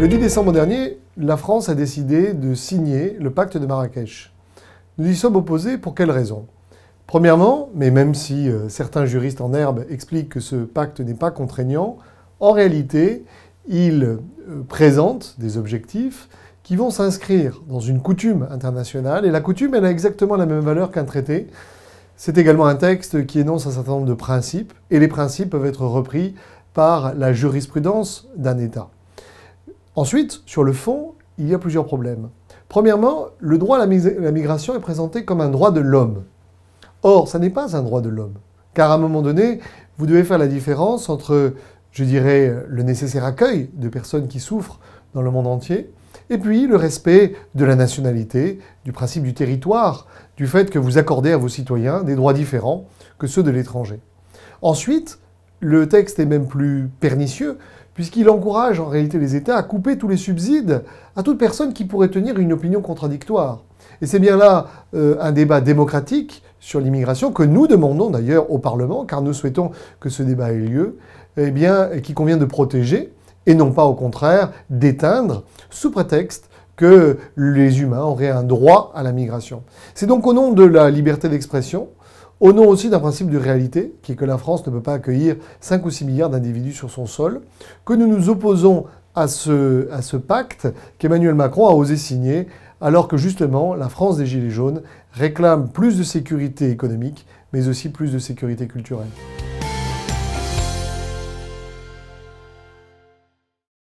Le 10 décembre dernier, la France a décidé de signer le pacte de Marrakech. Nous y sommes opposés pour quelles raisons Premièrement, mais même si euh, certains juristes en herbe expliquent que ce pacte n'est pas contraignant, en réalité, il euh, présente des objectifs qui vont s'inscrire dans une coutume internationale, et la coutume, elle a exactement la même valeur qu'un traité. C'est également un texte qui énonce un certain nombre de principes, et les principes peuvent être repris par la jurisprudence d'un État. Ensuite, sur le fond, il y a plusieurs problèmes. Premièrement, le droit à la migration est présenté comme un droit de l'homme. Or, ça n'est pas un droit de l'homme, car à un moment donné, vous devez faire la différence entre, je dirais, le nécessaire accueil de personnes qui souffrent dans le monde entier, et puis le respect de la nationalité, du principe du territoire, du fait que vous accordez à vos citoyens des droits différents que ceux de l'étranger. Ensuite, le texte est même plus pernicieux, puisqu'il encourage en réalité les États à couper tous les subsides à toute personne qui pourrait tenir une opinion contradictoire. Et c'est bien là euh, un débat démocratique sur l'immigration que nous demandons d'ailleurs au Parlement, car nous souhaitons que ce débat ait lieu, eh et bien, qu'il convient de protéger, et non pas au contraire d'éteindre, sous prétexte que les humains auraient un droit à la migration. C'est donc au nom de la liberté d'expression, au nom aussi d'un principe de réalité, qui est que la France ne peut pas accueillir 5 ou 6 milliards d'individus sur son sol, que nous nous opposons à ce, à ce pacte qu'Emmanuel Macron a osé signer, alors que justement la France des Gilets jaunes réclame plus de sécurité économique, mais aussi plus de sécurité culturelle.